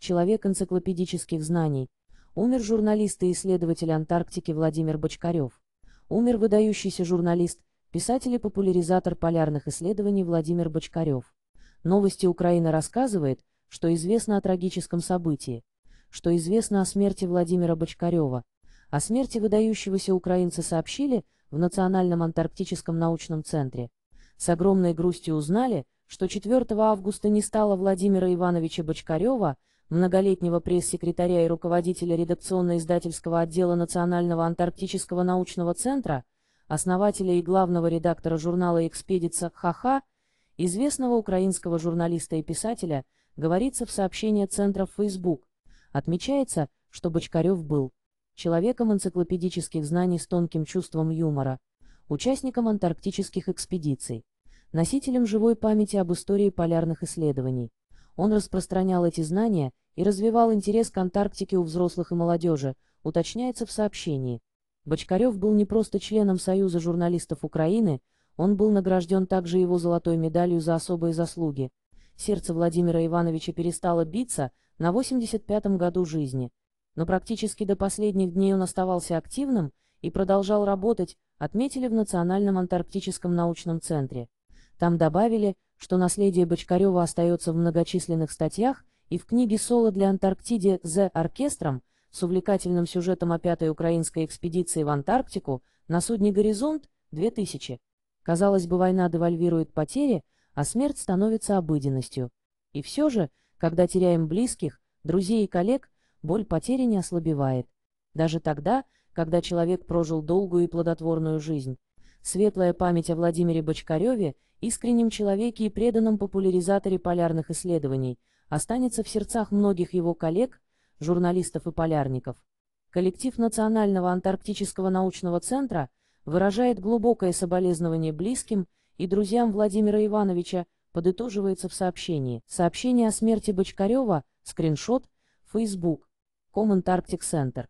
человек энциклопедических знаний, умер журналист и исследователь Антарктики Владимир Бочкарев, умер выдающийся журналист, писатель и популяризатор полярных исследований Владимир Бочкарев. Новости Украина рассказывает, что известно о трагическом событии, что известно о смерти Владимира Бочкарева. О смерти выдающегося украинца сообщили в Национальном антарктическом научном центре. С огромной грустью узнали, что 4 августа не стало Владимира Ивановича Бочкарева, многолетнего пресс-секретаря и руководителя редакционно-издательского отдела Национального антарктического научного центра, основателя и главного редактора журнала «Экспедица» Хаха, известного украинского журналиста и писателя, говорится в сообщении центра в Facebook. Отмечается, что Бочкарев был человеком энциклопедических знаний с тонким чувством юмора, участником антарктических экспедиций, носителем живой памяти об истории полярных исследований, он распространял эти знания и развивал интерес к Антарктике у взрослых и молодежи, уточняется в сообщении. Бочкарев был не просто членом Союза журналистов Украины, он был награжден также его золотой медалью за особые заслуги. Сердце Владимира Ивановича перестало биться на 85-м году жизни. Но практически до последних дней он оставался активным и продолжал работать, отметили в Национальном антарктическом научном центре. Там добавили, что наследие Бочкарева остается в многочисленных статьях и в книге «Соло для Антарктиды за оркестром» с увлекательным сюжетом о пятой украинской экспедиции в Антарктику на судне «Горизонт» 2000. Казалось бы, война девальвирует потери, а смерть становится обыденностью. И все же, когда теряем близких, друзей и коллег, боль потери не ослабевает. Даже тогда, когда человек прожил долгую и плодотворную жизнь светлая память о Владимире Бочкареве, искреннем человеке и преданном популяризаторе полярных исследований, останется в сердцах многих его коллег, журналистов и полярников. Коллектив Национального антарктического научного центра выражает глубокое соболезнование близким и друзьям Владимира Ивановича, подытоживается в сообщении. Сообщение о смерти Бочкарева, скриншот, Facebook, Com Antarctic Center.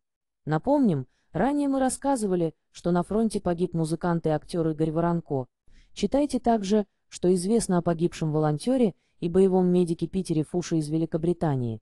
Напомним, Ранее мы рассказывали, что на фронте погиб музыкант и актер Игорь Воронко. Читайте также, что известно о погибшем волонтере и боевом медике Питере Фуше из Великобритании.